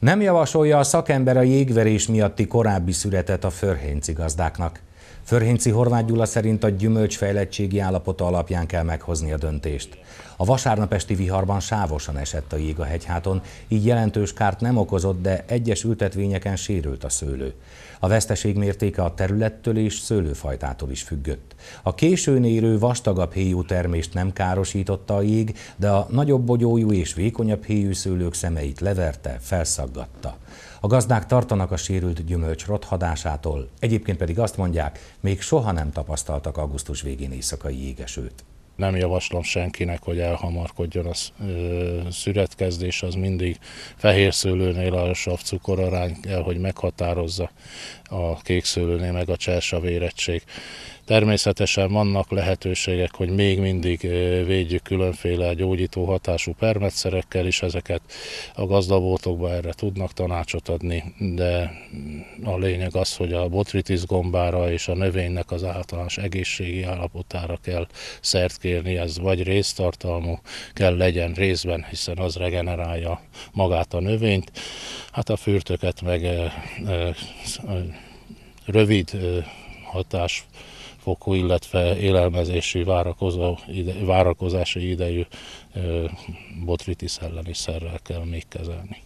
Nem javasolja a szakember a jégverés miatti korábbi születet a förhéncigazdáknak. Förhinci Horváth Gyula szerint a gyümölcs fejlettségi állapota alapján kell meghozni a döntést. A vasárnap esti viharban sávosan esett a jég a hegyháton, így jelentős kárt nem okozott, de egyes ültetvényeken sérült a szőlő. A veszteség mértéke a területtől és szőlőfajtától is függött. A későn érő vastagabb héjú termést nem károsította a jég, de a nagyobb bogyójú és vékonyabb héjú szőlők szemeit leverte, felszaggatta. A gazdák tartanak a sérült gyümölcs rothadásától, egyébként pedig azt mondják, még soha nem tapasztaltak augusztus végén éjszakai égesőt. Nem javaslom senkinek, hogy elhamarkodjon a szüretkezdés, az mindig fehér szőlőnél a sav cukorarány kell, hogy meghatározza a kék szőlőnél meg a érettség. Természetesen vannak lehetőségek, hogy még mindig védjük különféle gyógyító hatású permetszerekkel is ezeket. A gazdabótokban erre tudnak tanácsot adni, de mm, a lényeg az, hogy a botritis gombára és a növénynek az általános egészségi állapotára kell szert kérni. Ez vagy résztartalmú kell legyen részben, hiszen az regenerálja magát a növényt. Hát a fürtöket meg rövid hatás fokú, illetve élelmezési várakozó, ide, várakozási idejű botritis elleni szerrel kell még kezelni.